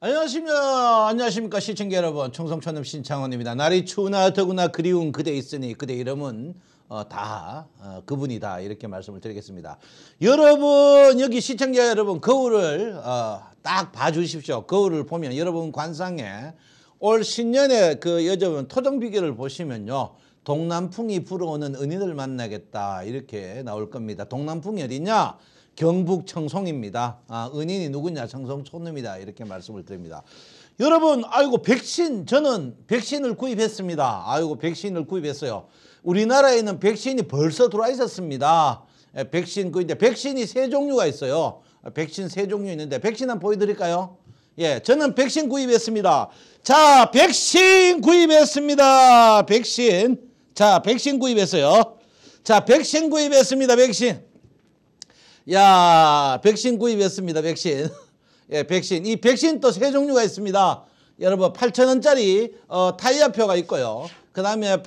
안녕하십니까 안녕하십니까 시청자 여러분 청성천음 신창원입니다 날이 추우나 더구나 그리운 그대 있으니 그대 이름은 어, 다 어, 그분이다 이렇게 말씀을 드리겠습니다 여러분 여기 시청자 여러분 거울을 어, 딱 봐주십시오 거울을 보면 여러분 관상에 올 신년에 그 여자분 토정비결을 보시면요 동남풍이 불어오는 은인을 만나겠다 이렇게 나올 겁니다 동남풍이 어디냐 경북 청송입니다. 아, 은인이 누구냐 청송 촌놈이다 이렇게 말씀을 드립니다. 여러분 아이고 백신 저는 백신을 구입했습니다. 아이고 백신을 구입했어요. 우리나라에는 백신이 벌써 들어와 있었습니다. 예, 백신 그 이제 백신이 세 종류가 있어요. 아, 백신 세 종류 있는데 백신 한번 보여드릴까요? 예, 저는 백신 구입했습니다. 자, 백신 구입했습니다. 백신. 자, 백신 구입했어요. 자, 백신 구입했습니다. 백신. 야, 백신 구입했습니다. 백신. 예, 백신. 이 백신 또 세 종류가 있습니다. 여러분, 8천원짜리 어, 타이어표가 있고요. 그 다음에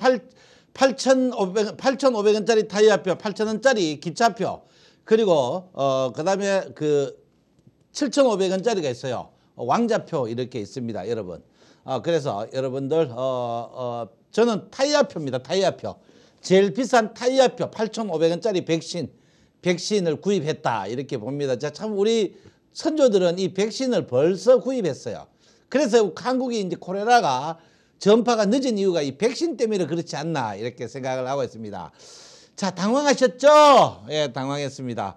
8,500, 8,500원짜리 타이어표, 8천원짜리 기차표. 그리고 어, 그 다음에 그 7,500원짜리가 있어요. 어, 왕자표 이렇게 있습니다. 여러분. 어, 그래서 여러분들 어, 어, 저는 타이어표입니다. 타이어표. 제일 비싼 타이어표 8,500원짜리 백신 백신을 구입했다 이렇게 봅니다. 자, 참 우리 선조들은 이 백신을 벌써 구입했어요. 그래서 한국이 이제 코레라가 전파가 늦은 이유가 이 백신 때문에 그렇지 않나 이렇게 생각을 하고 있습니다. 자, 당황하셨죠? 예, 당황했습니다.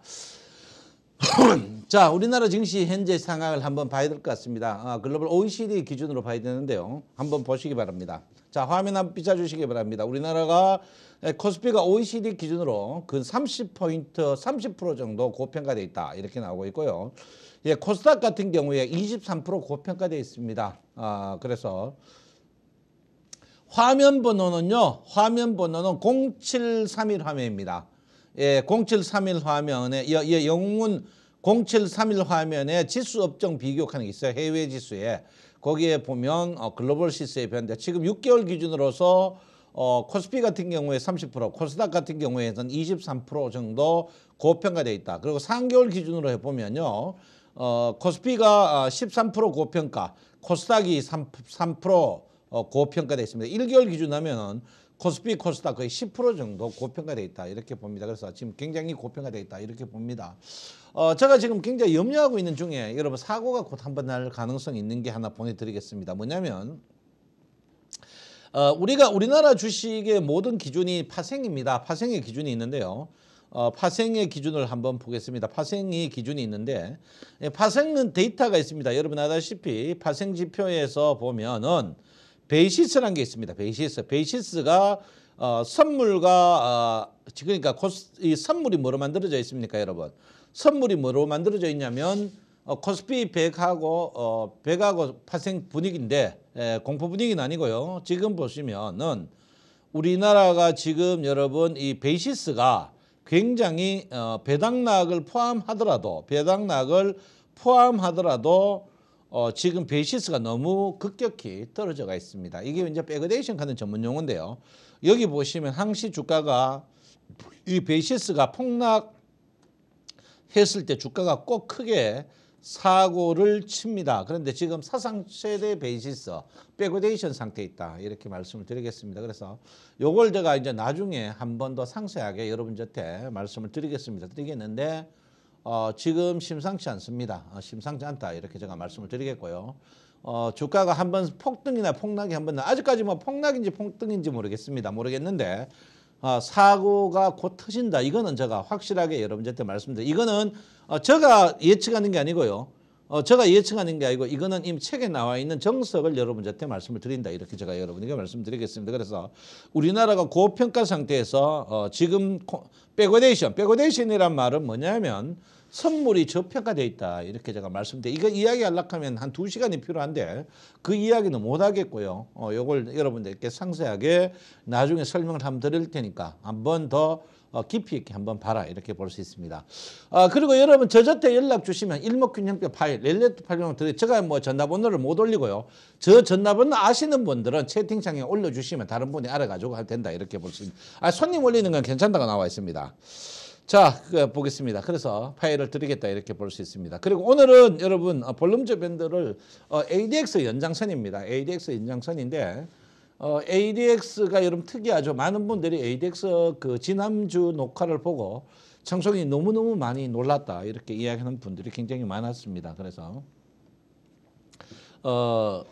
자, 우리나라 증시 현재 상황을 한번 봐야 될 것 같습니다. 아, 글로벌 OECD 기준으로 봐야 되는데요. 한번 보시기 바랍니다. 자, 화면 한번 비춰주시기 바랍니다. 우리나라가 네, 코스피가 OECD 기준으로 그 30포인트 30% 정도 고평가돼 있다 이렇게 나오고 있고요. 예, 코스닥 같은 경우에 23% 고평가돼 있습니다. 아, 그래서 화면 번호는요. 화면 번호는 0731 화면입니다. 예, 0731 화면에 여, 예, 영문 0731 화면에 지수 업종 비교하는 게 있어요. 해외 지수에. 거기에 보면 어, 글로벌 시세의 변대. 지금 6개월 기준으로서 어, 코스피 같은 경우에 30%, 코스닥 같은 경우에는 23% 정도 고평가돼 있다. 그리고 3개월 기준으로 해보면요. 어, 코스피가 13% 아, 고평가, 코스닥이 3, 3% 어, 고평가돼 있습니다. 1개월 기준하면 코스피, 코스닥 거의 10% 정도 고평가돼 있다. 이렇게 봅니다. 그래서 지금 굉장히 고평가돼 있다. 이렇게 봅니다. 어, 제가 지금 굉장히 염려하고 있는 중에 여러분 사고가 곧 한 번 날 가능성이 있는 게 하나 보내드리겠습니다. 뭐냐면 어, 우리가 우리나라 주식의 모든 기준이 파생입니다. 파생의 기준이 있는데요. 어, 파생의 기준을 한번 보겠습니다. 파생이 기준이 있는데 예, 파생은 데이터가 있습니다. 여러분 아다시피 파생 지표에서 보면은 베이시스라는 게 있습니다. 베이시스. 베이시스가 어, 선물과 어, 그러니까 코스, 이 선물이 뭐로 만들어져 있습니까, 여러분? 선물이 뭐로 만들어져 있냐면 어, 코스피 100하고 어, 100하고 파생 분위기인데 에, 공포 분위기는 아니고요. 지금 보시면은 우리나라가 지금 여러분 이 베이시스가 굉장히 어, 배당락을 포함하더라도 배당락을 포함하더라도 어, 지금 베이시스가 너무 급격히 떨어져가 있습니다. 이게 이제 백그데이션 가는 전문 용어인데요. 여기 보시면 항시 주가가 이 베이시스가 폭락했을 때 주가가 꼭 크게 사고를 칩니다. 그런데 지금 사상 최대 베이시스 백그데이션 상태에 있다. 이렇게 말씀을 드리겠습니다. 그래서 요걸 제가 이제 나중에 한 번 더 상세하게 여러분한테 말씀을 드리겠습니다. 드리겠는데 어, 지금 심상치 않습니다. 어, 심상치 않다. 이렇게 제가 말씀을 드리겠고요. 어, 주가가 한 번 폭등이나 폭락이 한번 아직까지 뭐 폭락인지 폭등인지 모르겠습니다. 모르겠는데 어, 사고가 곧 터진다. 이거는 제가 확실하게 여러분들한테 말씀드려 이거는 어, 제가 예측하는 게 아니고요. 어, 제가 예측하는 게 아니고 이거는 이미 책에 나와 있는 정석을 여러분한테 말씀을 드린다. 이렇게 제가 여러분에게 말씀드리겠습니다. 그래서 우리나라가 고평가 상태에서 어, 지금 백어데이션, 백어데이션이란 말은 뭐냐면 선물이 저평가되어 있다. 이렇게 제가 말씀드린 이거 이야기하려고 하면 한 두시간이 필요한데 그 이야기는 못하겠고요. 어, 요걸 여러분들께 상세하게 나중에 설명을 한번 드릴 테니까 한 번 더 어, 깊이 있게 한번 봐라 이렇게 볼 수 있습니다. 아, 그리고 여러분 저저때 연락 주시면 일목균형표 파일 렐레트 파일로 드려 제가 뭐 전화번호를 못 올리고요. 저 전화번호 아시는 분들은 채팅창에 올려주시면 다른 분이 알아가지고 할텐다 이렇게 볼 수 있습니다. 아, 손님 올리는 건 괜찮다고 나와 있습니다. 자, 그, 보겠습니다. 그래서 파일을 드리겠다 이렇게 볼 수 있습니다. 그리고 오늘은 여러분 어, 볼륨즈 밴드를 어, ADX 연장선입니다. ADX 연장선인데 어, ADX가 여러분 특이하죠. 많은 분들이 ADX 그 지난주 녹화를 보고 청송이 너무너무 많이 놀랐다 이렇게 이야기하는 분들이 굉장히 많았습니다. 그래서 어,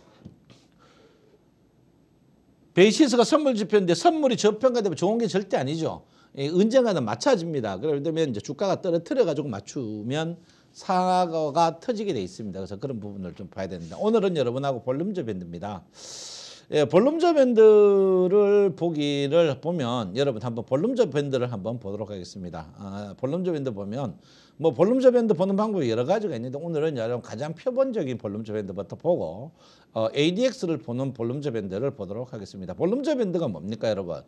베이시스가 선물 지표인데 선물이 저평가되면 좋은 게 절대 아니죠. 은쟁가는맞춰집니다 그러면 이제 주가가 떨어뜨려 가지고 맞추면 상하가 터지게 돼 있습니다. 그래서 그런 부분을 좀 봐야 됩니다. 오늘은 여러분하고 볼륨 접인드입니다 예, 볼룸저 밴드를 보기를 보면 여러분 한번 볼룸저 밴드를 한번 보도록 하겠습니다. 아, 볼룸저 밴드 보면 뭐 볼룸저 밴드 보는 방법이 여러 가지가 있는데 오늘은 여러분 가장 표본적인 볼룸저 밴드부터 보고 어, ADX를 보는 볼룸저 밴드를 보도록 하겠습니다. 볼룸저 밴드가 뭡니까 여러분?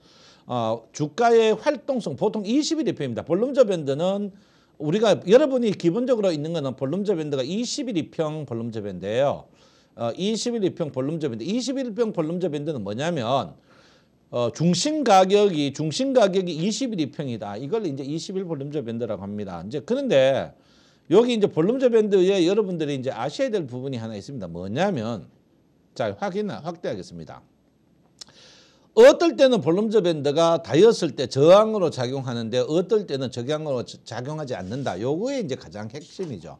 어, 주가의 활동성 보통 20일 이표입니다. 볼룸저 밴드는 우리가 여러분이 기본적으로 있는 거는 볼룸저 밴드가 2일이평 볼룸저 밴드예요. 21평 볼륨저밴드 21평 볼륨저밴드는 뭐냐면 어, 중심 가격이 중심 가격이 21평이다. 이걸 이제 21볼륨저밴드라고 합니다. 이제 그런데 여기 이제 볼륨저밴드에 여러분들이 이제 아셔야 될 부분이 하나 있습니다. 뭐냐면 자 확인 확대하겠습니다. 어떨 때는 볼륨저 밴드가 다이였을때 저항으로 작용하는데 어떨 때는 저항으로 작용하지 않는다. 요거에 이제 가장 핵심이죠.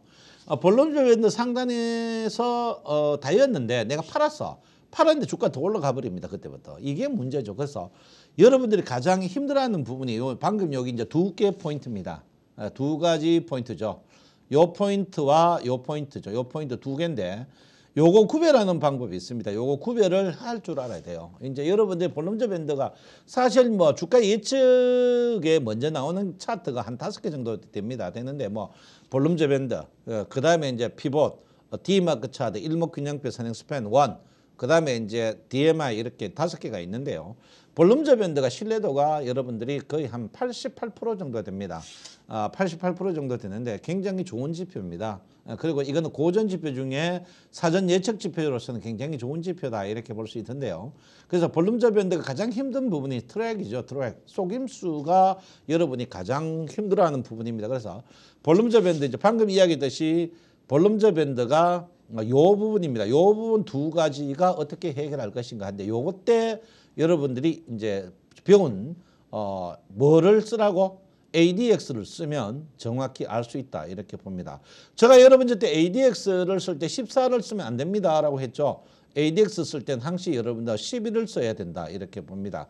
어, 본론주였는 상단에서 어, 다였는데 내가 팔았어. 팔았는데 주가 더 올라가 버립니다. 그때부터. 이게 문제죠. 그래서 여러분들이 가장 힘들어하는 부분이 요, 방금 여기 이제 두 개 포인트입니다. 아, 두 가지 포인트죠. 요 포인트와 요 포인트죠. 요 포인트 두 개인데 요거 구별하는 방법이 있습니다. 요거 구별을 할 줄 알아야 돼요. 이제 여러분들 볼럼즈 밴드가 사실 뭐 주가 예측에 먼저 나오는 차트가 한 다섯 개 정도 됩니다. 되는데 뭐 볼럼즈 밴드, 어, 그 다음에 이제 피봇, 어, D마크 차트, 일목균형표 선행 스팬 원, 그 다음에 이제 DMI 이렇게 다섯 개가 있는데요. 볼륨저 밴드가 신뢰도가 여러분들이 거의 한 88% 정도 됩니다. 아, 88% 정도 되는데 굉장히 좋은 지표입니다. 어, 그리고 이거는 고전 지표 중에 사전 예측 지표로서는 굉장히 좋은 지표다 이렇게 볼 수 있던데요. 그래서 볼륨저 밴드가 가장 힘든 부분이 트랙이죠. 트랙. 속임수가 여러분이 가장 힘들어하는 부분입니다. 그래서 볼륨저 밴드 이제 방금 이야기했듯이 볼륨저 밴드가 요 부분입니다. 요 부분 두 가지가 어떻게 해결할 것인가 한데 요것 때 여러분들이 이제 배운 어 뭐를 쓰라고 ADX를 쓰면 정확히 알 수 있다 이렇게 봅니다. 제가 여러분들 때 ADX를 쓸 때 14를 쓰면 안 됩니다 라고 했죠. ADX 쓸땐 항시 여러분들 11을 써야 된다 이렇게 봅니다.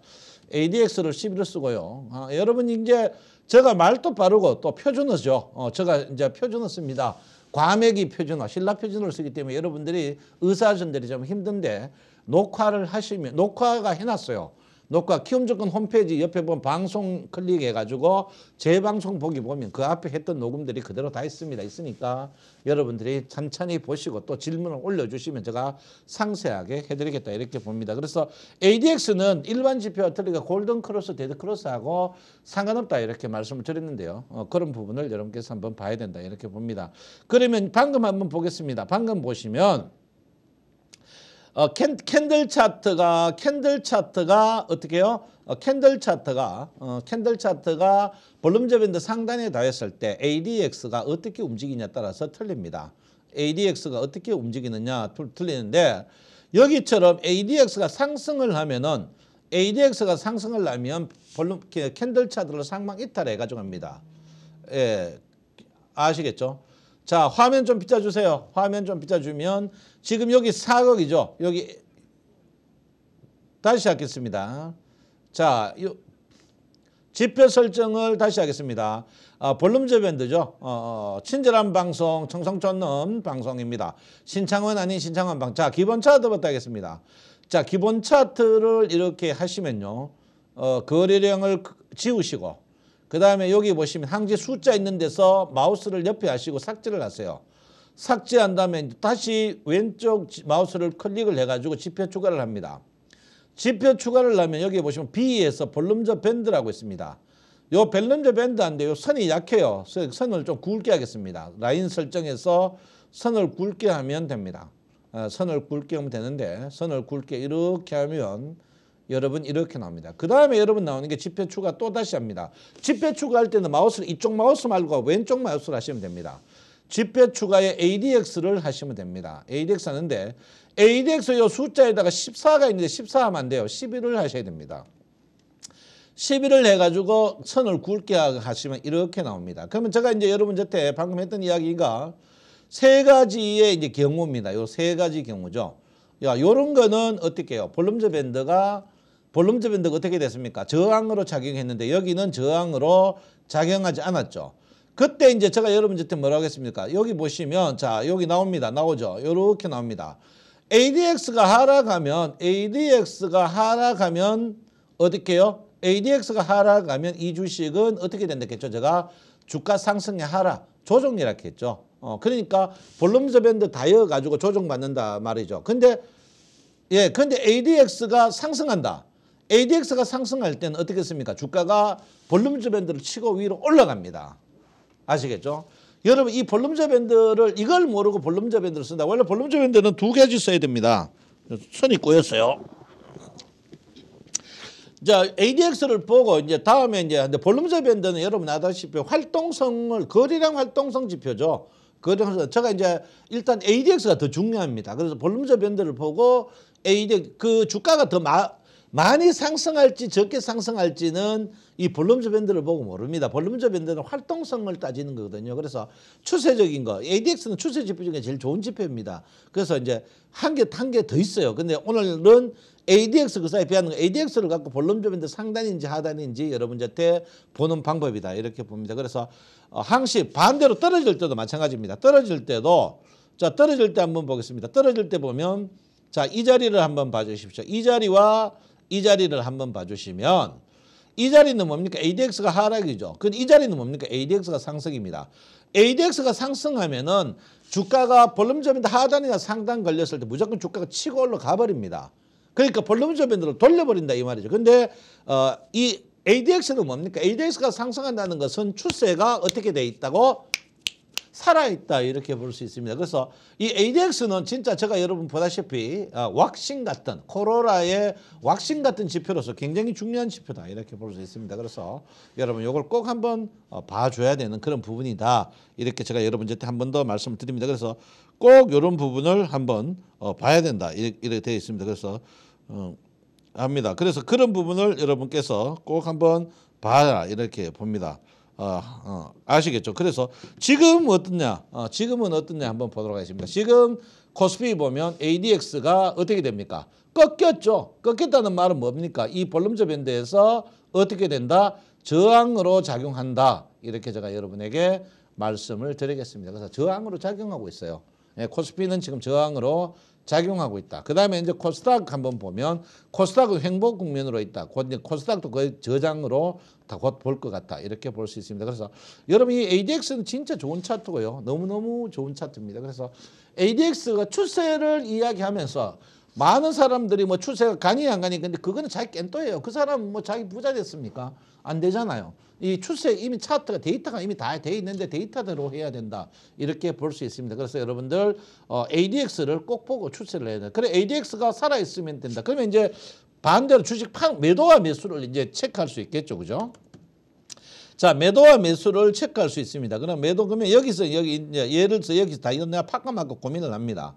ADX를 11을 쓰고요. 아, 여러분 이제 제가 말도 빠르고 또 표준어죠. 어, 제가 이제 표준어 씁니다. 과메기 표준어, 신라 표준어를 쓰기 때문에 여러분들이 의사전들이 좀 힘든데 녹화를 하시면 녹화가 해놨어요. 녹화 키움 증권 홈페이지 옆에 보면 방송 클릭해가지고 재방송 보기 보면 그 앞에 했던 녹음들이 그대로 다 있습니다. 있으니까 여러분들이 천천히 보시고 또 질문을 올려주시면 제가 상세하게 해드리겠다 이렇게 봅니다. 그래서 ADX는 일반 지표와 틀리가 골든 크로스, 데드 크로스하고 상관없다 이렇게 말씀을 드렸는데요. 어, 그런 부분을 여러분께서 한번 봐야 된다 이렇게 봅니다. 그러면 방금 한번 보겠습니다. 방금 보시면 어, 캔, 들 차트가 캔들 차트가 어떻게 해요? 어, 캔들 차트가 어, 캔들 차트가 볼륨저 밴드 상단에 닿았을때 ADX가 어떻게 움직이냐 따라서 틀립니다. ADX가 어떻게 움직이느냐 틀리는데 여기처럼 ADX가 상승을 하면은 ADX가 상승을 하면 볼륨 캔들 차트를 상방 이탈해 가지고 합니다. 예. 아시겠죠? 자 화면 좀 비춰주세요. 화면 좀 비춰주면 지금 여기 4억이죠. 여기 다시 하겠습니다. 자 요, 지표 설정을 다시 하겠습니다. 아, 어, 볼륨제 밴드죠. 어, 친절한 방송, 청성촌놈 방송입니다. 신창원 아닌 신창원 방. 자, 기본 차트부터 하겠습니다. 자, 기본 차트를 이렇게 하시면요. 어, 거래량을 지우시고 그 다음에 여기 보시면 항지 숫자 있는 데서 마우스를 옆에 하시고 삭제를 하세요. 삭제한 다음에 다시 왼쪽 마우스를 클릭을 해가지고 지표 추가를 합니다. 지표 추가를 하면 여기 보시면 B에서 볼륨저 밴드라고 있습니다. 요 밸런저 밴드 안돼요 선이 약해요. 선을 좀 굵게 하겠습니다. 라인 설정에서 선을 굵게 하면 됩니다. 어, 선을 굵게 하면 되는데 선을 굵게 이렇게 하면 여러분 이렇게 나옵니다. 그 다음에 여러분 나오는 게 지표 추가 또 다시 합니다. 지표 추가할 때는 마우스를 이쪽 마우스 말고 왼쪽 마우스로 하시면 됩니다. 지표 추가에 ADX를 하시면 됩니다. ADX 하는데 ADX 요 숫자에다가 14가 있는데 14 하면 안 돼요. 11을 하셔야 됩니다. 11을 해가지고 선을 굵게 하시면 이렇게 나옵니다. 그러면 제가 이제 여러분 저때 방금 했던 이야기가 세 가지의 이제 경우입니다. 요 세 가지 경우죠. 야, 요런 거는 어떻게 해요? 볼륨제 밴드가 볼륨제 변동 어떻게 됐습니까? 저항으로 작용했는데 여기는 저항으로 작용하지 않았죠. 그때 이제 제가 여러분한테 뭐라고 했습니까? 여기 보시면 자 여기 나옵니다. 나오죠. 이렇게 나옵니다. ADX가 하락하면 ADX가 하락하면 어떻게 해요? ADX가 하락하면 이 주식은 어떻게 된다겠죠? 제가 주가 상승의 하락, 조정이라 했죠. 어, 그러니까 볼륨저 밴드 다이어 가지고 조정받는다 말이죠. 근데 예, 근데 ADX가 상승한다. ADX가 상승할 때는 어떻겠습니까? 주가가 볼륨저 밴드를 치고 위로 올라갑니다. 아시겠죠? 여러분 이 볼륨저 밴드를 이걸 모르고 볼륨저 밴드를 쓴다. 원래 볼륨저 밴드는 두 가지 써야 됩니다. 선이 꼬였어요. 자, ADX를 보고 이제 다음에 이제 근데 볼륨저 밴드는 여러분 아다시피 활동성을 거리량 활동성 지표죠. 거리량 제가 이제 일단 ADX가 더 중요합니다. 그래서 볼륨저 밴드를 보고 ADX 그 주가가 더 마, 많이 상승할지 적게 상승할지는 이 볼륨즈 밴드를 보고 모릅니다. 볼륨즈 밴드는 활동성을 따지는 거거든요. 그래서 추세적인 거, ADX는 추세 지표 중에 제일 좋은 지표입니다. 그래서 이제 한 개, 한 개 더 있어요. 근데 오늘은 ADX 그 사이 에 비하는 거, ADX를 갖고 볼륨즈 밴드 상단인지 하단인지 여러분한테 보는 방법이다. 이렇게 봅니다. 그래서 어, 항시 반대로 떨어질 때도 마찬가지입니다. 떨어질 때도 자 떨어질 때 한번 보겠습니다. 떨어질 때 보면 자 이 자리를 한번 봐주십시오. 이 자리와 이 자리를 한번 봐주시면 이 자리는 뭡니까? ADX가 하락이죠. 그이 자리는 뭡니까? ADX가 상승입니다. ADX가 상승하면은 주가가 볼륨저변도 하단이나 상단 걸렸을 때 무조건 주가가 치고 올라가 버립니다. 그러니까 볼륨저변으로 돌려버린다 이 말이죠. 근데 어, 이 ADX는 뭡니까? ADX가 상승한다는 것은 추세가 어떻게 돼 있다고? 살아있다 이렇게 볼 수 있습니다. 그래서 이 ADX는 진짜 제가 여러분 보다시피 아, 왁싱 같은 코로라의 왁싱 같은 지표로서 굉장히 중요한 지표다 이렇게 볼 수 있습니다. 그래서 여러분 이걸 꼭 한번 어, 봐줘야 되는 그런 부분이다 이렇게 제가 여러분한테 한번 더 말씀을 드립니다. 그래서 꼭 이런 부분을 한번 어, 봐야 된다 이렇게 되어 있습니다. 그래서 어, 합니다. 그래서 그런 부분을 여러분께서 꼭 한번 봐라 이렇게 봅니다. 어, 어, 아시겠죠? 그래서 지금 어떻냐? 어, 지금은 어떻냐 한번 보도록 하겠습니다. 지금 코스피 보면 ADX가 어떻게 됩니까? 꺾였죠. 꺾였다는 말은 뭡니까? 이 볼륨저 밴드에서 어떻게 된다? 저항으로 작용한다. 이렇게 제가 여러분에게 말씀을 드리겠습니다. 그래서 저항으로 작용하고 있어요. 예, 코스피는 지금 저항으로 작용하고 있다. 그 다음에 이제 코스닥 한번 보면 코스닥은 횡보 국면으로 있다. 곧 이제 코스닥도 거의 저장으로 다 곧 볼 것 같다. 이렇게 볼 수 있습니다. 그래서 여러분 이 ADX는 진짜 좋은 차트고요. 너무너무 좋은 차트입니다. 그래서 ADX가 추세를 이야기하면서 많은 사람들이 뭐 추세가 가니 안 가니 근데 그거는 자기 깬또예요. 그 사람 뭐 자기 부자 됐습니까? 안 되잖아요. 이 추세 이미 차트가 데이터가 이미 다 돼 있는데 데이터대로 해야 된다 이렇게 볼 수 있습니다. 그래서 여러분들 어, ADX를 꼭 보고 추세를 해야 돼. 그래 ADX가 살아 있으면 된다. 그러면 이제 반대로 주식 판 매도와 매수를 이제 체크할 수 있겠죠, 그죠? 자, 매도와 매수를 체크할 수 있습니다. 그럼 매도 그러면 여기서 여기 이제 예를 들어 여기서 다 이런 내가 파감하고 고민을 합니다.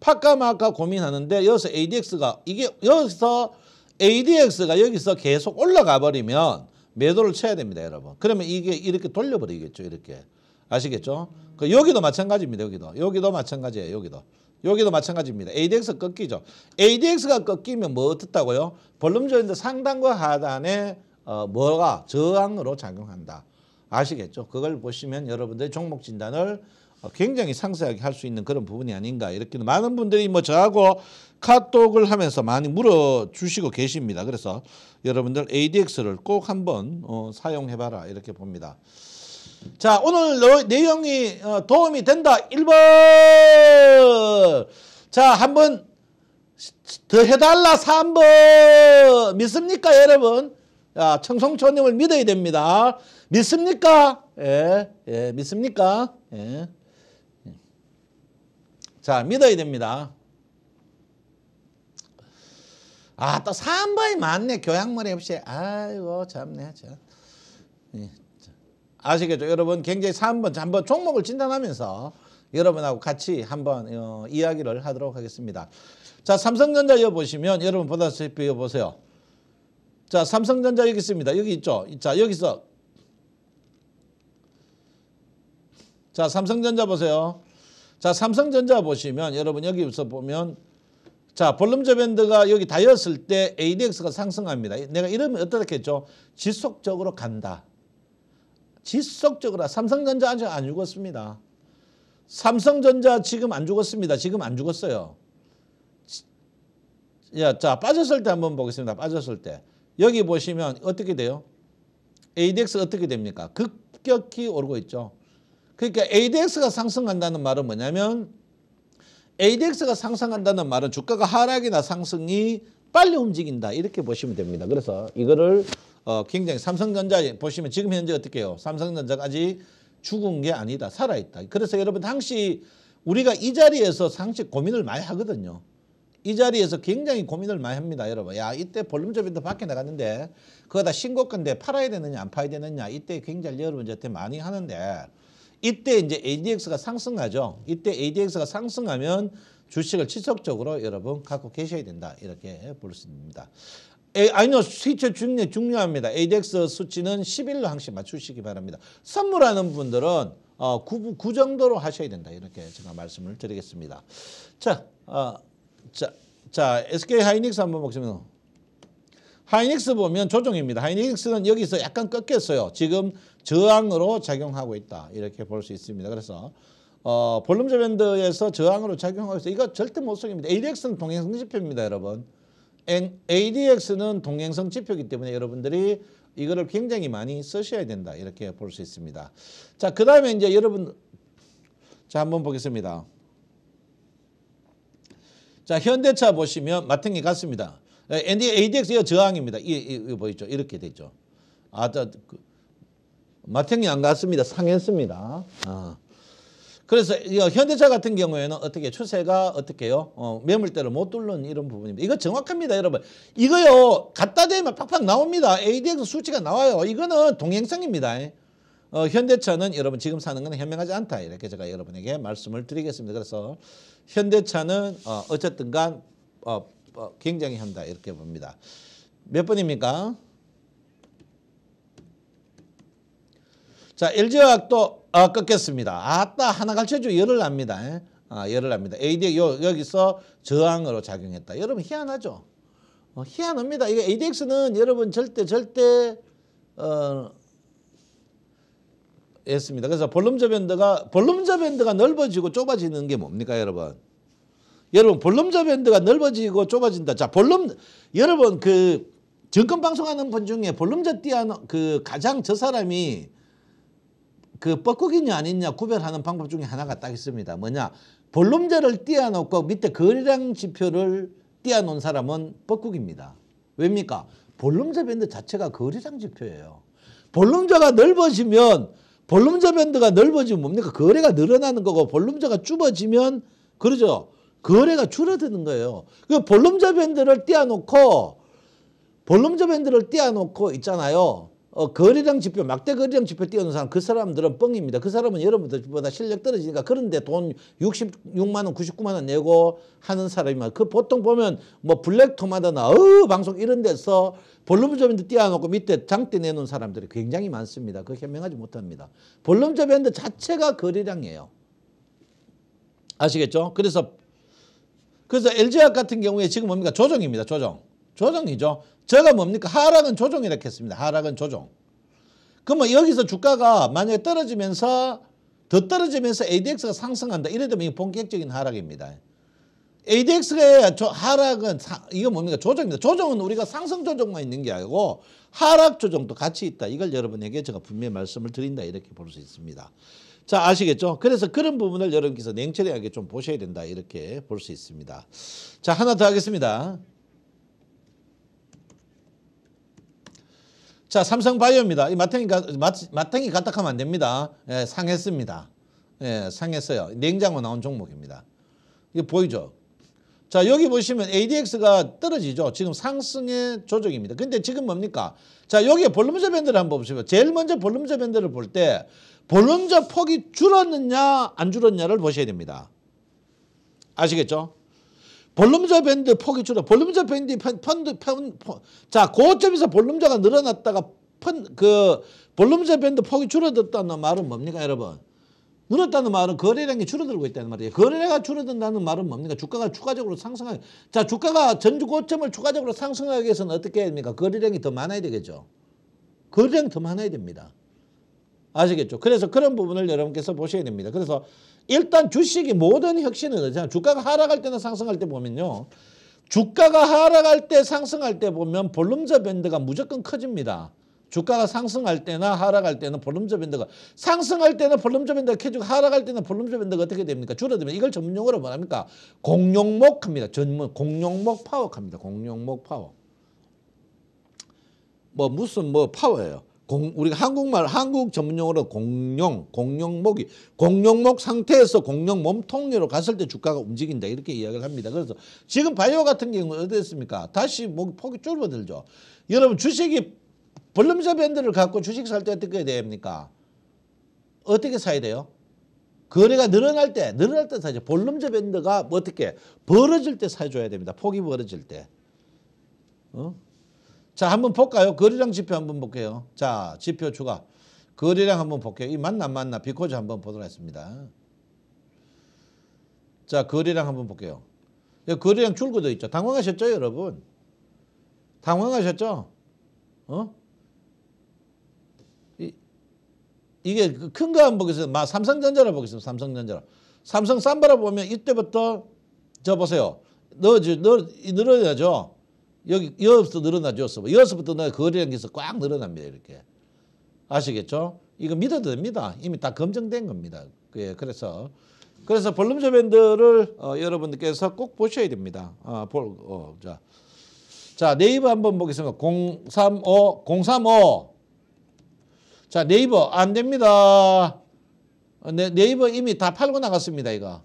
파까 마까 고민하는데 여기서 ADX가 이게 여기서 ADX가 여기서 계속 올라가 버리면 매도를 쳐야 됩니다, 여러분. 그러면 이게 이렇게 돌려버리겠죠, 이렇게. 아시겠죠? 그 여기도 마찬가지입니다, 여기도. 여기도 마찬가지예요, 여기도. 여기도 마찬가지입니다. ADX 꺾이죠. ADX가 꺾이면 뭐 어떻다고요? 볼륨전인데 상단과 하단에 어, 뭐가 저항으로 작용한다. 아시겠죠? 그걸 보시면 여러분들 종목 진단을 어, 굉장히 상세하게 할 수 있는 그런 부분이 아닌가 이렇게 많은 분들이 뭐 저하고 카톡을 하면서 많이 물어주시고 계십니다. 그래서 여러분들 ADX를 꼭 한번 어, 사용해봐라 이렇게 봅니다. 자 오늘 너, 내용이 어, 도움이 된다 1번 자 한번 더 해달라 3번 믿습니까 여러분 자, 청송초님을 믿어야 됩니다 믿습니까 예, 예 믿습니까 예. 자, 믿어야 됩니다. 아, 또 3번이 많네. 교양머리 없이. 아이고, 참네. 참. 예, 아시겠죠? 여러분 굉장히 3번, 한번 종목을 진단하면서 여러분하고 같이 한번 어, 이야기를 하도록 하겠습니다. 자, 삼성전자 여 보시면 여러분 보다시피 여 보세요. 자, 삼성전자 여기 있습니다. 여기 있죠? 자, 여기서 자, 삼성전자 보세요. 자 삼성전자 보시면 여러분 여기서 보면 자 볼륨저 밴드가 여기 닿였을 때 ADX가 상승합니다. 내가 이러면 어떻게 했죠? 지속적으로 간다. 지속적으로 삼성전자 아직 안 죽었습니다. 삼성전자 지금 안 죽었습니다. 지금 안 죽었어요. 야, 자 빠졌을 때 한번 보겠습니다. 빠졌을 때 여기 보시면 어떻게 돼요? ADX 어떻게 됩니까? 급격히 오르고 있죠. 그러니까 ADX가 상승한다는 말은 뭐냐면 ADX가 상승한다는 말은 주가가 하락이나 상승이 빨리 움직인다 이렇게 보시면 됩니다. 그래서 이거를 어 굉장히 삼성전자 보시면 지금 현재 어떻게 해요? 삼성전자가 아직 죽은 게 아니다. 살아있다. 그래서 여러분 당시 우리가 이 자리에서 상식 고민을 많이 하거든요. 이 자리에서 굉장히 고민을 많이 합니다. 여러분 야 이때 볼륨 조인도 밖에 나갔는데 그거 다 신고건데 팔아야 되느냐 안 팔아야 되느냐 이때 굉장히 여러분한테 많이 하는데 이때 이제 ADX가 상승하죠. 이때 ADX가 상승하면 주식을 지속적으로 여러분 갖고 계셔야 된다. 이렇게 볼 수 있습니다. 아니요. 수치 중요, 중요합니다. ADX 수치는 10일로 항상 맞추시기 바랍니다. 선물하는 분들은 어, 9, 9 정도로 하셔야 된다. 이렇게 제가 말씀을 드리겠습니다. 자, 어, 자, 자, SK 하이닉스 한번 보시면 하이닉스 보면 조정입니다. 하이닉스는 여기서 약간 꺾였어요. 지금 저항으로 작용하고 있다. 이렇게 볼 수 있습니다. 그래서 어, 볼륨저 밴드에서 저항으로 작용하고 있어요. 이거 절대 못 속입니다. ADX는 동행성 지표입니다. 여러분. ADX는 동행성 지표이기 때문에 여러분들이 이거를 굉장히 많이 쓰셔야 된다. 이렇게 볼 수 있습니다. 자, 그 다음에 이제 여러분 자, 한번 보겠습니다. 자, 현대차 보시면 마탱이 같습니다. ND, ADX의 저항입니다. 이, 이, 이 보이죠? 이렇게 되죠. 아, 저, 그, 마탱이 안 갔습니다. 상했습니다. 아. 그래서 이거 현대차 같은 경우에는 어떻게 추세가 어떻게 요 어, 매물대를 못 뚫는 이런 부분입니다. 이거 정확합니다. 여러분. 이거요. 갖다 대면 팍팍 나옵니다. ADX 수치가 나와요. 이거는 동행성입니다. 어, 현대차는 여러분 지금 사는 건 현명하지 않다. 이렇게 제가 여러분에게 말씀을 드리겠습니다. 그래서 현대차는 어, 어쨌든 간 어, 어, 굉장히 한다 이렇게 봅니다. 몇 번입니까? 자, LG화학도 어, 꺾였습니다. 아따 하나 갈르쳐줘 열을 납니다. 예? 아, 열을 납니다. ADX 요, 여기서 저항으로 작용했다. 여러분 희한하죠? 어, 희한합니다. 이게 ADX는 여러분 절대 절대 어, 했습니다. 그래서 볼륨저 밴드가 볼륨저 밴드가 넓어지고 좁아지는 게 뭡니까 여러분? 여러분 볼자 밴드가 넓어지고 좁아진다. 자 볼륨 여러분 그 정권 방송하는 분 중에 볼륨 잡디한 그 가장 저 사람이 그 뻐꾸기냐 아니냐 구별하는 방법 중에 하나가 딱 있습니다. 뭐냐 볼륨자를 띄워놓고 밑에 거리량 지표를 띄워놓은 사람은 뻐꾸기입니다. 왜입니까? 볼륨자 밴드 자체가 거리량 지표예요. 볼륨자가 넓어지면 볼륨자 밴드가 넓어지면 뭡니까? 거래가 늘어나는 거고 볼륨자가 좁아지면 그러죠. 거래가 줄어드는 거예요. 그 볼륨자 밴드를 띄워놓고 볼륨자 밴드를 띄워놓고 있잖아요. 어, 거리량 지표, 막대 거리량 지표 띄우는 사람, 그 사람들은 뻥입니다. 그 사람은 여러분들보다 실력 떨어지니까 그런데 돈 66만원, 99만원 내고 하는 사람이면 그 보통 보면 뭐 블랙 토마다나, 어 방송 이런 데서 볼륨 저밴드 띄워놓고 밑에 장대 내놓은 사람들이 굉장히 많습니다. 그 현명하지 못합니다. 볼륨 저밴드 자체가 거리량이에요. 아시겠죠? 그래서 그래서 LG학 같은 경우에 지금 뭡니까? 조정입니다. 조정. 조정이죠. 저가 뭡니까? 하락은 조정이라고 했습니다. 하락은 조정. 그러면 여기서 주가가 만약에 떨어지면서 더 떨어지면서 ADX가 상승한다. 이래되면이 본격적인 하락입니다. ADX의 하락은 사, 이거 뭡니까? 조정입니다. 조정은 우리가 상승 조정만 있는 게 아니고 하락 조정도 같이 있다. 이걸 여러분에게 제가 분명히 말씀을 드린다. 이렇게 볼 수 있습니다. 자 아시겠죠? 그래서 그런 부분을 여러분께서 냉철하게 좀 보셔야 된다 이렇게 볼 수 있습니다. 자 하나 더 하겠습니다. 자 삼성바이오입니다. 이 마탱이, 가, 마, 마탱이 갖다 하면 안됩니다. 예, 상했습니다. 예, 상했어요. 냉장고 나온 종목입니다. 이게 보이죠? 자 여기 보시면 ADX가 떨어지죠. 지금 상승의 조정입니다. 근데 지금 뭡니까? 자 여기에 볼륨저 밴드를 한번 보시면 제일 먼저 볼륨저 밴드를 볼때 본름자 폭이 줄었느냐 안 줄었냐를 보셔야 됩니다. 아시겠죠? 볼륨자 밴드 폭이 줄어 볼륨자 밴드 펀드 펀자 고점에서 볼륨자가 늘어났다가 펀 그 볼륨자 밴드 폭이 줄어들었다는 말은 뭡니까 여러분 늘었다는 말은 거래량이 줄어들고 있다는 말이에요 거래량이 줄어든다는 말은 뭡니까 주가가 추가적으로 상승하게 자 주가가 전주 고점을 추가적으로 상승하기 위해서는 어떻게 해야 됩니까 거래량이 더 많아야 되겠죠 거래량이 더 많아야 됩니다 아시겠죠? 그래서 그런 부분을 여러분께서 보셔야 됩니다. 그래서 일단 주식이 모든 혁신은 주가가 하락할 때나 상승할 때 보면요. 주가가 하락할 때 상승할 때 보면 볼륨저 밴드가 무조건 커집니다. 주가가 상승할 때나 하락할 때는 볼륨저 밴드가 상승할 때는 볼륨저 밴드가 켜지고 하락할 때는 볼륨저 밴드가 어떻게 됩니까? 줄어들면 이걸 전문용어로 뭐합니까? 공룡목합니다. 전문 공룡목 파워합니다. 공룡목 파워. 뭐 무슨 뭐 파워예요. 공, 우리가 한국말 한국 전문 용어로 공룡, 공룡목이 공룡목 상태에서 공룡 몸통으로 갔을 때 주가가 움직인다 이렇게 이야기를 합니다. 그래서 지금 바이오 같은 경우는 어땠습니까? 다시 뭐 폭이 줄어들죠. 여러분 주식이 벌름자 밴드를 갖고 주식 살 때 어떻게 됩니까? 어떻게 사야 돼요? 거래가 늘어날 때, 늘어날 때 사야죠. 볼륨저 밴드가 뭐 어떻게 벌어질 때 사줘야 됩니다. 폭이 벌어질 때. 어? 자, 한 번 볼까요? 거래량 지표 한번 볼게요. 자, 지표 추가. 거래량 한 번 볼게요. 이 맞나 안 맞나 비코즈 한번 보도록 하겠습니다. 자, 거래량 한 번 볼게요. 거래량 줄고도 있죠. 당황하셨죠, 여러분? 당황하셨죠? 어? 이, 이게 그 큰거안 보겠어요. 마, 삼성전자를 보겠습니다. 삼성전자를. 삼성 쌈바라 보면 이때부터 저 보세요. 넣어, 넣어, 늘어 여기 여기서 늘어나죠. 여기서부터 나 거래량 기서 꽉 늘어납니다. 이렇게. 아시겠죠? 이거 믿어도 됩니다. 이미 다 검증된 겁니다. 예, 그래서 그래서 볼륨쇼 밴드를 어, 여러분들께서 꼭 보셔야 됩니다. 아, 볼, 어, 자. 자, 네이버 한번 보겠습니다. 035, 035. 자, 네이버 안 됩니다. 어, 네, 네이버 이미 다 팔고 나갔습니다, 이거.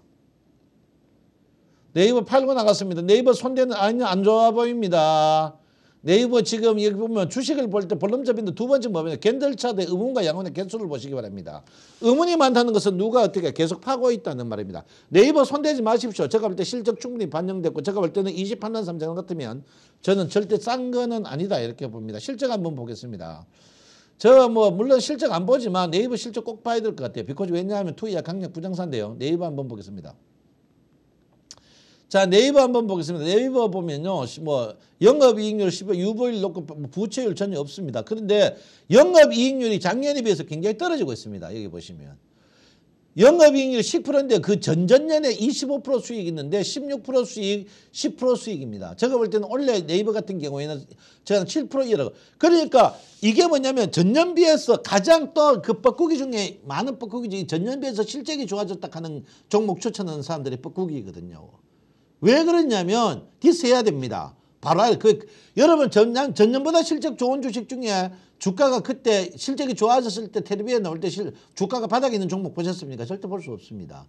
네이버 팔고 나갔습니다. 네이버 손대는 아니요 안 좋아 보입니다. 네이버 지금 여기 보면 주식을 볼때본론잡인데두 번째 뭐냐면 겐들차대 의문과 양원의 개수를 보시기 바랍니다. 의문이 많다는 것은 누가 어떻게 계속 파고 있다는 말입니다. 네이버 손대지 마십시오. 제가 볼 때 실적 충분히 반영됐고 제가 볼 때는 20판단 3장 같으면 저는 절대 싼 거는 아니다 이렇게 봅니다. 실적 한번 보겠습니다. 저 뭐 물론 실적 안 보지만 네이버 실적 꼭 봐야 될 것 같아요. 비코지 왜냐하면 투이와 강력 부장사인데요. 네이버 한번 보겠습니다. 자 네이버 한번 보겠습니다. 네이버 보면요. 뭐 영업이익률 10억 유보율 높고 부채율 뭐 전혀 없습니다. 그런데 영업이익률이 작년에 비해서 굉장히 떨어지고 있습니다. 여기 보시면. 영업이익률 10%인데 그 전전년에 25% 수익 있는데 16% 수익, 10% 수익입니다. 제가 볼 때는 원래 네이버 같은 경우에는 제가 7% 이라고. 그러니까 이게 뭐냐면 전년 비해서 가장 또그 뻐꾸기 중에 많은 뻐꾸기 중에 전년 비해서 실적이 좋아졌다 하는 종목 추천하는 사람들이 뻐꾸기거든요. 왜 그러냐면 디스해야 됩니다. 바로 알, 그, 여러분 전년, 전년보다 실적 좋은 주식 중에 주가가 그때 실적이 좋아졌을 때 텔레비에 나올 때 실, 주가가 바닥에 있는 종목 보셨습니까? 절대 볼 수 없습니다.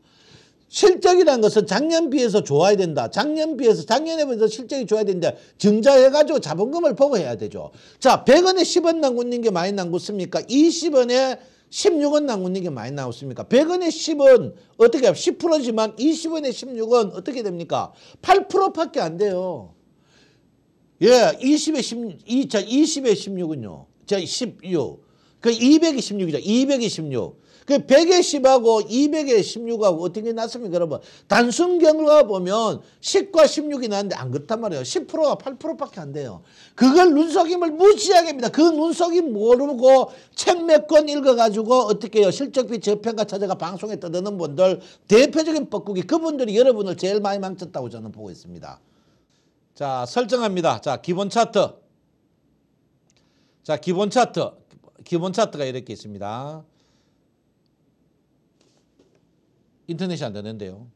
실적이라는 것은 작년 비해서 좋아야 된다. 작년 비해서 작년에 비해서 실적이 좋아야 된다. 증자해가지고 자본금을 보고 해야 되죠. 자, 100원에 10원 남고 있는 게 많이 남고 있습니까? 20원에 16원 남군님께 많이 나왔습니까? 100원에 10원 어떻게 10%지만 20원에 16원 어떻게 됩니까? 8%밖에 안 돼요. 예, 20에 10, 20에 16은요. 자, 16. 그 226이죠. 226. 그 100에 10하고 200에 16하고 어떻게 났습니까 여러분? 단순 경우 보면 10과 16이 나는데 안 그렇단 말이에요. 10%가 8%밖에 안 돼요. 그걸 눈속임을 무지하게 합니다. 그 눈속임 모르고 책 몇 권 읽어가지고 어떻게 해요? 실적비 저평가 찾아가 방송에 떠드는 분들 대표적인 뻐꾸기 그분들이 여러분을 제일 많이 망쳤다고 저는 보고 있습니다. 자 설정합니다. 자 기본 차트 자 기본 차트 기본 차트가 이렇게 있습니다. 인터넷이 안 되는데요.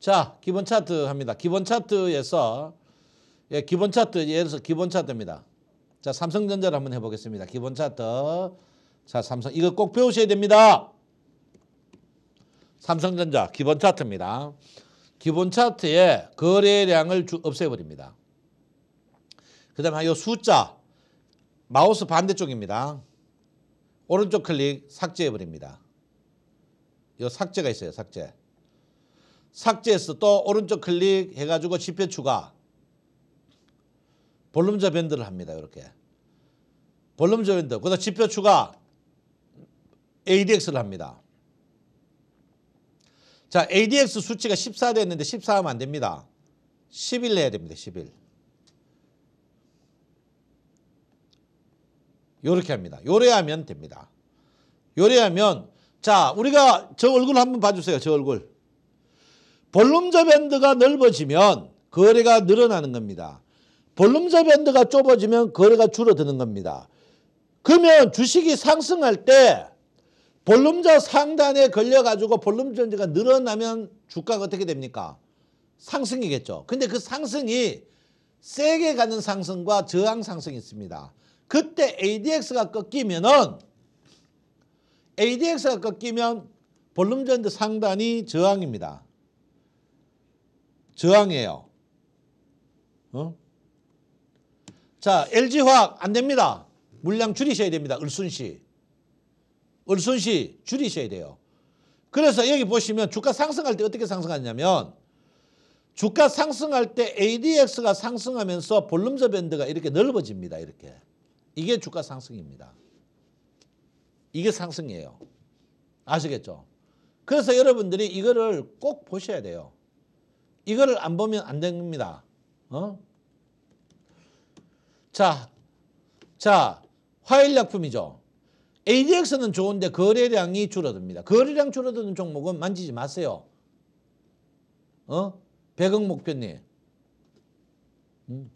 자, 기본 차트 합니다. 기본 차트에서 예, 기본 차트 예를 들어서 기본 차트입니다. 자, 삼성전자를 한번 해 보겠습니다. 기본 차트. 자, 삼성 이거 꼭 배우셔야 됩니다. 삼성전자 기본 차트입니다. 기본 차트에 거래량을 주, 없애버립니다. 그 다음에 이 숫자 마우스 반대쪽입니다. 오른쪽 클릭 삭제해버립니다. 이 삭제가 있어요. 삭제. 삭제해서 또 오른쪽 클릭 해가지고 집회 추가 볼륨저 밴드를 합니다. 이렇게 볼륨저 밴드 그다음 집회 추가 ADX를 합니다. 자, ADX 수치가 14 됐는데 14 하면 안 됩니다. 11내야 됩니다. 11. 요렇게 합니다. 요래 하면 됩니다. 요래 하면 자, 우리가 저 얼굴 한번 봐주세요. 저 얼굴. 볼륨저 밴드가 넓어지면 거래가 늘어나는 겁니다. 볼륨저 밴드가 좁아지면 거래가 줄어드는 겁니다. 그러면 주식이 상승할 때 볼륨저 상단에 걸려가지고 볼륨 전지가 늘어나면 주가가 어떻게 됩니까? 상승이겠죠. 근데 그 상승이 세게 가는 상승과 저항 상승이 있습니다. 그때 ADX가 꺾이면은 ADX가 꺾이면 볼륨 전지 상단이 저항입니다. 저항이에요. 어? 자, LG화학 안 됩니다. 물량 줄이셔야 됩니다. 을순 씨. 을순시 줄이셔야 돼요. 그래서 여기 보시면 주가 상승할 때 어떻게 상승하냐면 주가 상승할 때 ADX가 상승하면서 볼륨저 밴드가 이렇게 넓어집니다. 이렇게. 이게 주가 상승입니다. 이게 상승이에요. 아시겠죠? 그래서 여러분들이 이거를 꼭 보셔야 돼요. 이거를 안 보면 안 됩니다. 어? 자, 자, 화일약품이죠. ADX는 좋은데 거래량이 줄어듭니다. 거래량 줄어드는 종목은 만지지 마세요. 어? 100억 목표님. 음.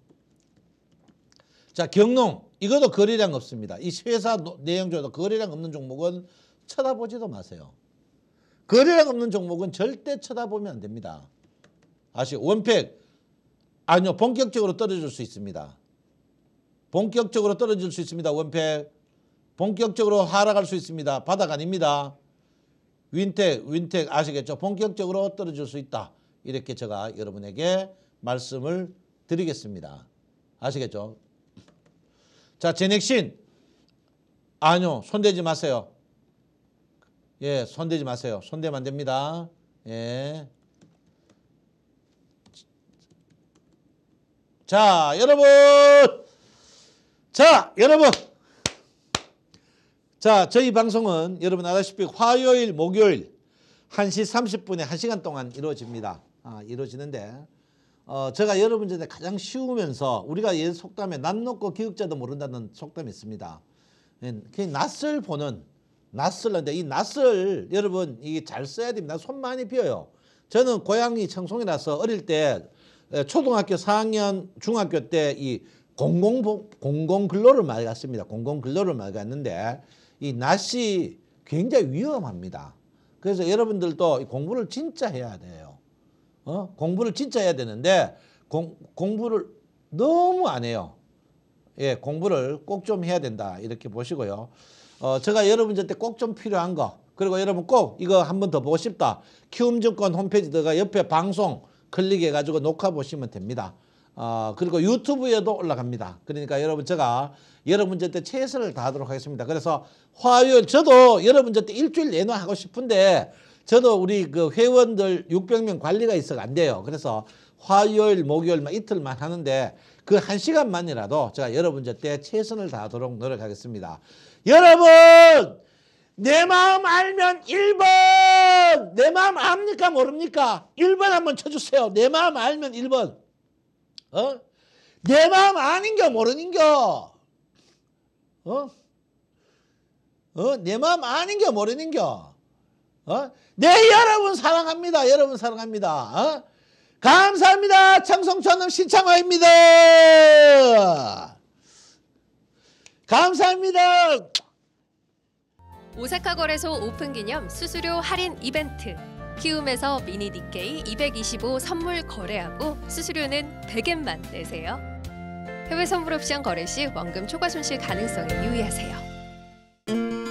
자, 경농. 이것도 거래량 없습니다. 이 회사 내용 중에도 거래량 없는 종목은 쳐다보지도 마세요. 거래량 없는 종목은 절대 쳐다보면 안 됩니다. 아시 원팩. 아니요. 본격적으로 떨어질 수 있습니다. 본격적으로 떨어질 수 있습니다. 원팩. 본격적으로 하락할 수 있습니다. 바닥 아닙니다. 윈텍, 윈텍 아시겠죠? 본격적으로 떨어질 수 있다. 이렇게 제가 여러분에게 말씀을 드리겠습니다. 아시겠죠? 자, 제넥신. 아니요. 손대지 마세요. 예, 손대지 마세요. 손대면 안 됩니다. 예. 자, 여러분. 자, 여러분. 자, 저희 방송은 여러분 아다시피 화요일, 목요일 1시 30분에 1시간 동안 이루어집니다. 아, 이루어지는데 어, 제가 여러분들에 가장 쉬우면서 우리가 예 속담에 낯 놓고 기육자도 모른다는 속담이 있습니다. 그 낯을 보는 낯을는데이 낯을 여러분 이게 잘 써야 됩니다. 손 많이 비어요. 저는 고향이 청송이라서 어릴 때 초등학교 4학년 중학교 때 이 공공 공공 근로를 많이 갔습니다. 공공 근로를 많이 갔는데 이 낯이 굉장히 위험합니다. 그래서 여러분들도 공부를 진짜 해야 돼요. 어? 공부를 진짜 해야 되는데 공, 공부를 너무 안 해요. 예, 공부를 꼭 좀 해야 된다 이렇게 보시고요. 어, 제가 여러분한테 꼭 좀 필요한 거 그리고 여러분 꼭 이거 한 번 더 보고 싶다. 키움증권 홈페이지 들어가 옆에 방송 클릭해가지고 녹화 보시면 됩니다. 어, 그리고 유튜브에도 올라갑니다. 그러니까 여러분 제가 여러분들 때 최선을 다하도록 하겠습니다. 그래서 화요일 저도 여러분들 때 일주일 내내 하고 싶은데 저도 우리 그 회원들 600명 관리가 있어 안 돼요. 그래서 화요일, 목요일 이틀만 하는데 그 한 시간만이라도 제가 여러분들 때 최선을 다하도록 노력하겠습니다. 여러분 내 마음 알면 1번 내 마음 압니까 모릅니까? 1번 한번 쳐주세요. 내 마음 알면 1번 어? 내 마음 아닌겨 모르는겨 어? 어? 내 마음 아닌겨 모르는겨 어? 네 여러분 사랑합니다 여러분 사랑합니다 어? 감사합니다 창송촌음 신창화입니다 감사합니다 오사카 거래소 오픈 기념 수수료 할인 이벤트 키움에서 미니 니케이 225 선물 거래하고 수수료는 100엔만 내세요. 해외 선물 옵션 거래 시 원금 초과 손실 가능성에 유의하세요.